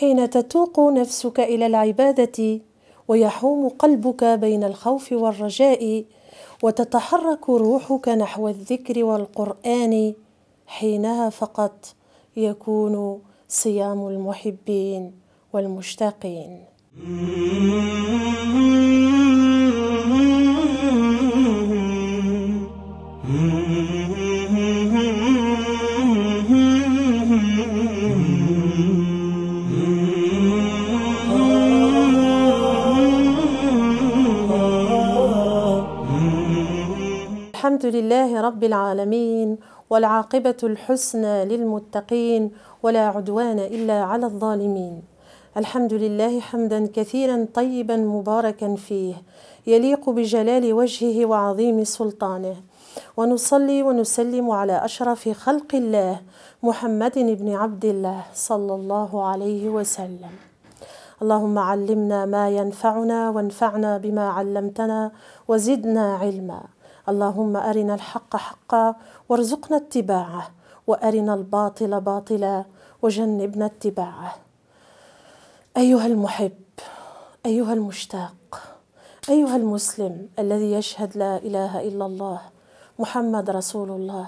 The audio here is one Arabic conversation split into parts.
حين تتوق نفسك الى العباده ويحوم قلبك بين الخوف والرجاء وتتحرك روحك نحو الذكر والقران حينها فقط يكون صيام المحبين والمشتاقين رب العالمين والعاقبة الحسنى للمتقين ولا عدوان إلا على الظالمين الحمد لله حمدا كثيرا طيبا مباركا فيه يليق بجلال وجهه وعظيم سلطانه ونصلي ونسلم على أشرف خلق الله محمد بن عبد الله صلى الله عليه وسلم اللهم علمنا ما ينفعنا وانفعنا بما علمتنا وزدنا علما اللهم أرنا الحق حقا وارزقنا اتباعه وأرنا الباطل باطلا وجنبنا اتباعه أيها المحب أيها المشتاق أيها المسلم الذي يشهد لا إله إلا الله محمد رسول الله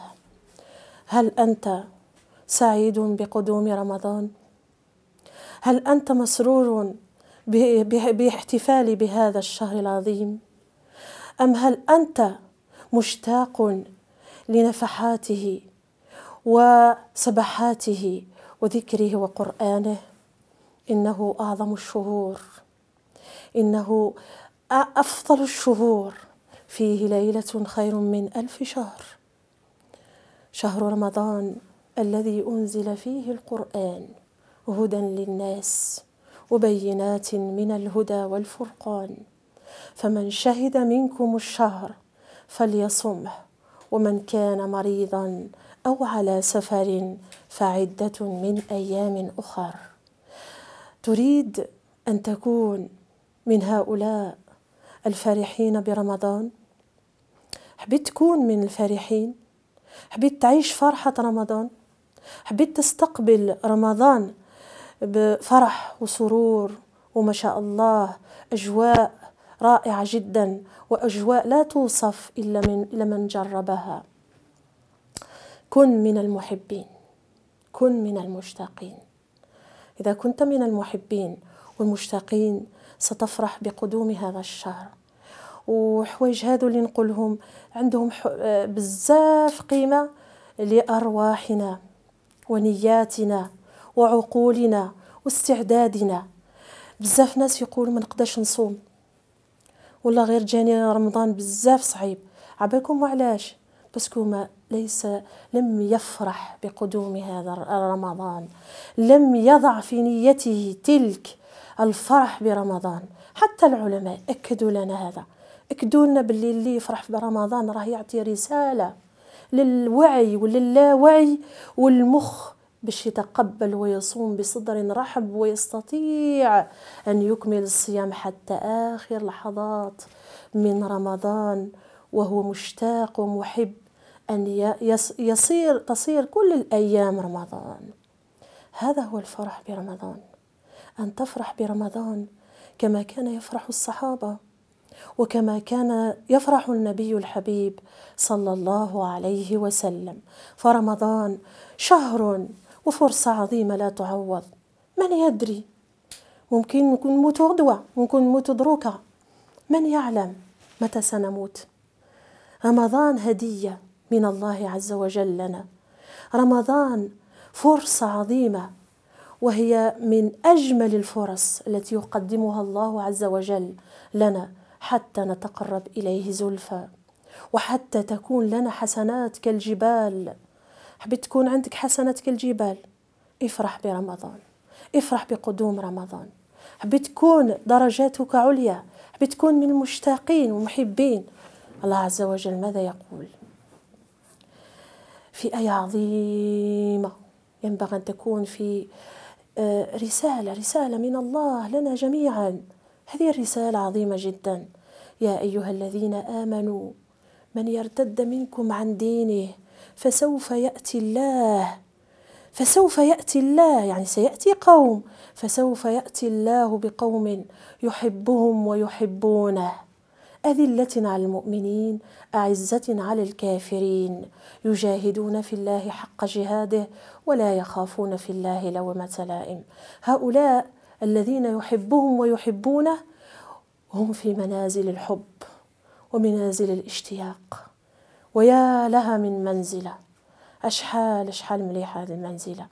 هل أنت سعيد بقدوم رمضان؟ هل أنت مسرور باحتفال بهذا الشهر العظيم؟ أم هل أنت مشتاق لنفحاته وسبحاته وذكره وقرآنه إنه أعظم الشهور إنه أفضل الشهور فيه ليلة خير من ألف شهر شهر رمضان الذي أنزل فيه القرآن هدى للناس وبينات من الهدى والفرقان فمن شهد منكم الشهر فليصمه ومن كان مريضا او على سفر فعده من ايام اخر تريد ان تكون من هؤلاء الفرحين برمضان حبيت تكون من الفرحين حبيت تعيش فرحه رمضان حبيت تستقبل رمضان بفرح وسرور وما شاء الله اجواء رائعة جدا وأجواء لا توصف إلا من لمن جربها كن من المحبين كن من المشتاقين إذا كنت من المحبين والمشتاقين ستفرح بقدوم هذا الشهر وحوايج هذو اللي نقولهم عندهم بزاف قيمة لأرواحنا ونياتنا وعقولنا واستعدادنا بزاف ناس يقولوا ما نقدرش نصوم والله غير جاني رمضان بزاف صعيب عبالكم وعلاش باسكو ما ليس لم يفرح بقدوم هذا رمضان لم يضع في نيته تلك الفرح برمضان حتى العلماء أكدوا لنا هذا أكدوا لنا باللي اللي يفرح برمضان راه يعطي رسالة للوعي وللاوعي والمخ باش يتقبل ويصوم بصدر رحب ويستطيع أن يكمل الصيام حتى آخر لحظات من رمضان وهو مشتاق ومحب أن يصير تصير كل الأيام رمضان هذا هو الفرح برمضان أن تفرح برمضان كما كان يفرح الصحابة وكما كان يفرح النبي الحبيب صلى الله عليه وسلم فرمضان شهر وفرصة عظيمة لا تعوض من يدري ممكن نكون نموت غدوة ممكن نموت دروكا من يعلم متى سنموت رمضان هدية من الله عز وجل لنا رمضان فرصة عظيمة وهي من أجمل الفرص التي يقدمها الله عز وجل لنا حتى نتقرب إليه زلفى وحتى تكون لنا حسنات كالجبال حبيت تكون عندك حسنات كالجبال افرح برمضان افرح بقدوم رمضان حبيت تكون درجاتك عليا حبيت تكون من المشتاقين ومحبين الله عز وجل ماذا يقول في آية عظيمة ينبغي أن تكون في آه، رسالة رسالة من الله لنا جميعا هذه الرسالة عظيمة جدا يا أيها الذين آمنوا من يرتد منكم عن دينه فسوف ياتي الله فسوف ياتي الله يعني سياتي قوم فسوف ياتي الله بقوم يحبهم ويحبونه أذلة على المؤمنين أعزة على الكافرين يجاهدون في الله حق جهاده ولا يخافون في الله لومة لائم هؤلاء الذين يحبهم ويحبونه هم في منازل الحب ومنازل الاشتياق ويا لها من منزلة أشحال أشحال مليحة هذه المنزلة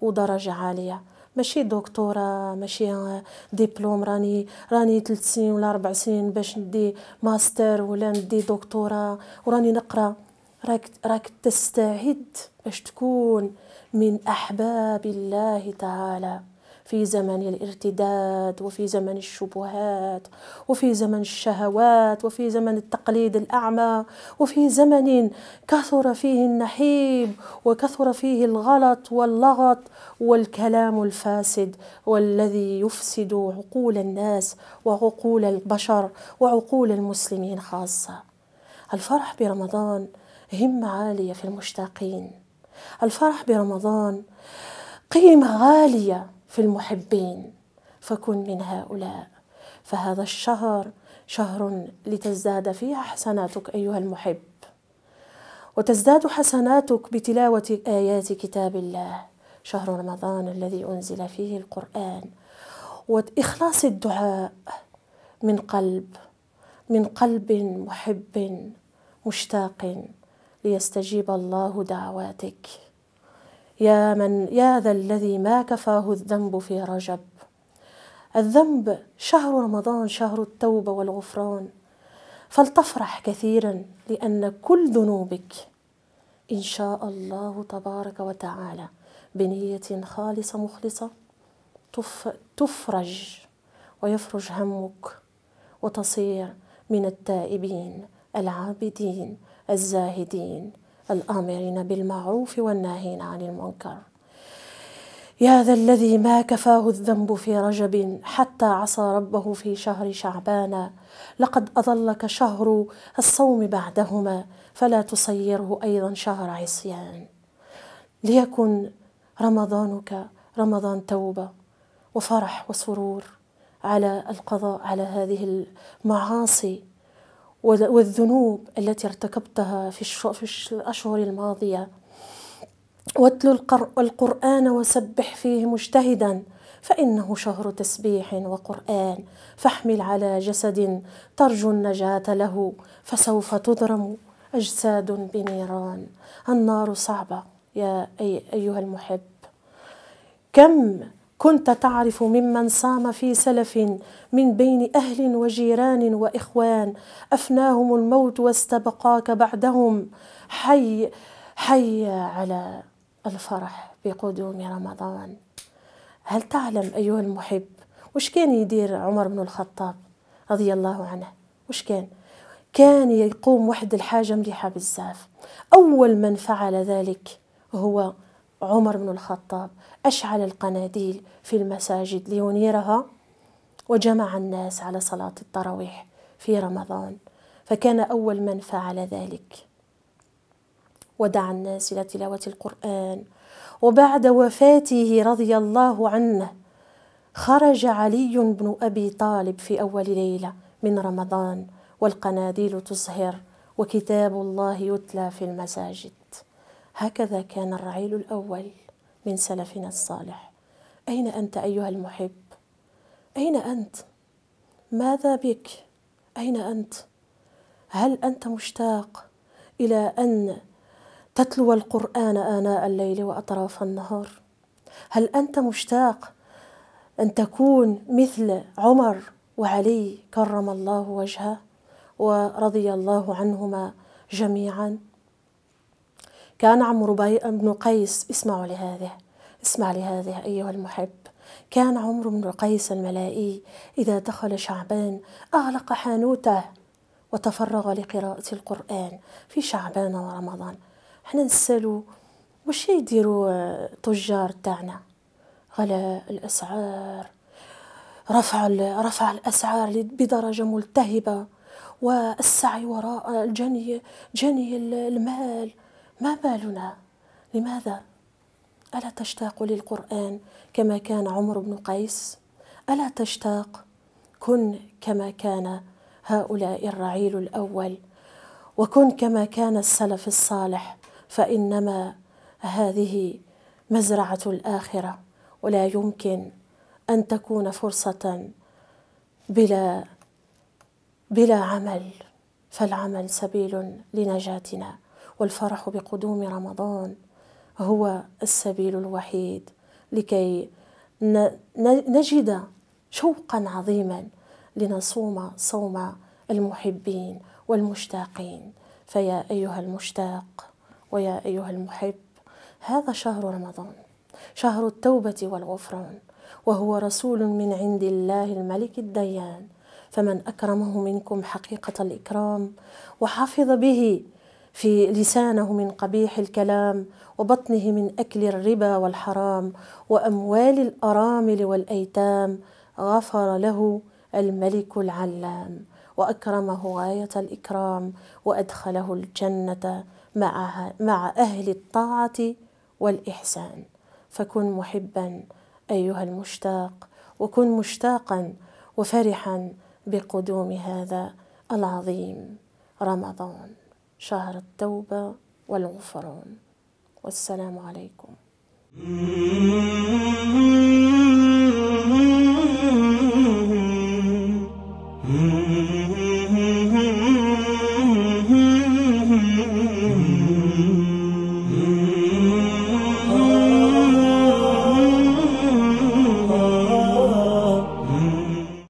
ودرجة عالية ماشي دكتورة ماشي دبلوم راني راني ثلاث سنين ولا ربع سنين باش ندي ماستر ولا ندي دكتورة وراني نقرا راك راك تستعد باش تكون من أحباب الله تعالى في زمن الارتداد وفي زمن الشبهات وفي زمن الشهوات وفي زمن التقليد الأعمى وفي زمن كثر فيه النحيب وكثر فيه الغلط واللغط والكلام الفاسد والذي يفسد عقول الناس وعقول البشر وعقول المسلمين خاصة الفرح برمضان همة عالية في المشتاقين الفرح برمضان قيمة غالية في المحبين فكن من هؤلاء فهذا الشهر شهر لتزداد فيه حسناتك أيها المحب وتزداد حسناتك بتلاوة آيات كتاب الله شهر رمضان الذي أنزل فيه القرآن وإخلاص الدعاء من قلب من قلب محب مشتاق ليستجيب الله دعواتك يا من يا ذا الذي ما كفاه الذنب في رجب الذنب شهر رمضان شهر التوبه والغفران فلتفرح كثيرا لان كل ذنوبك ان شاء الله تبارك وتعالى بنيه خالصه مخلصه تفرج ويفرج همك وتصير من التائبين العابدين الزاهدين الآمرين بالمعروف والناهين عن المنكر يا ذا الذي ما كفاه الذنب في رجب حتى عصى ربه في شهر شعبان لقد أضلك شهر الصوم بعدهما فلا تصيره أيضا شهر عصيان ليكن رمضانك رمضان توبة وفرح وسرور على القضاء على هذه المعاصي والذنوب التي ارتكبتها في, الأشهر الماضية واتل القرآن وسبح فيه مجتهدا فإنه شهر تسبيح وقرآن فاحمل على جسد ترجو النجاة له فسوف تضرم أجساد بنيران النار صعبة يا أي أيها المحب كم كنت تعرف ممن صام في سلف من بين اهل وجيران واخوان افناهم الموت واستبقاك بعدهم حي حي على الفرح بقدوم رمضان هل تعلم ايها المحب وش كان يدير عمر بن الخطاب رضي الله عنه وش كان كان يقوم وحد الحاجه مليحه بزاف اول من فعل ذلك هو عمر بن الخطاب أشعل القناديل في المساجد لينيرها وجمع الناس على صلاة التراويح في رمضان فكان أول من فعل ذلك ودعا الناس إلى تلاوة القرآن وبعد وفاته رضي الله عنه خرج علي بن أبي طالب في أول ليلة من رمضان والقناديل تزهر وكتاب الله يتلى في المساجد هكذا كان الرعيل الأول من سلفنا الصالح أين أنت أيها المحب؟ أين أنت؟ ماذا بك؟ أين أنت؟ هل أنت مشتاق إلى أن تتلو القرآن آناء الليل وأطراف النهار؟ هل أنت مشتاق أن تكون مثل عمر وعلي كرم الله وجهه ورضي الله عنهما جميعا كان عمرو بن قيس اسمعوا لهذه اسمع لهذه أيها المحب كان عمرو بن قيس الملائي إذا دخل شعبان أغلق حانوته وتفرغ لقراءة القرآن في شعبان ورمضان حنا نسألوا وش يديروا تجار تاعنا غلاء الأسعار رفع رفع الأسعار بدرجة ملتهبة والسعي وراء جني جني المال ما بالنا لماذا الا تشتاق للقران كما كان عمر بن قيس الا تشتاق كن كما كان هؤلاء الرعيل الاول وكن كما كان السلف الصالح فانما هذه مزرعه الاخره ولا يمكن ان تكون فرصه بلا بلا عمل فالعمل سبيل لنجاتنا والفرح بقدوم رمضان هو السبيل الوحيد لكي نجد شوقا عظيما لنصوم صوم المحبين والمشتاقين فيا ايها المشتاق ويا ايها المحب هذا شهر رمضان شهر التوبه والغفران وهو رسول من عند الله الملك الديان فمن اكرمه منكم حقيقه الاكرام وحفظ به في لسانه من قبيح الكلام وبطنه من أكل الربا والحرام وأموال الأرامل والأيتام غفر له الملك العلام وأكرمه غاية الإكرام وأدخله الجنة مع, مع أهل الطاعة والإحسان فكن محبا أيها المشتاق وكن مشتاقا وفرحا بقدوم هذا العظيم رمضان شهر التوبة والغفران والسلام عليكم